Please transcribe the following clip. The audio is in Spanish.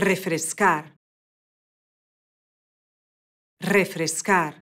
refrescar, refrescar.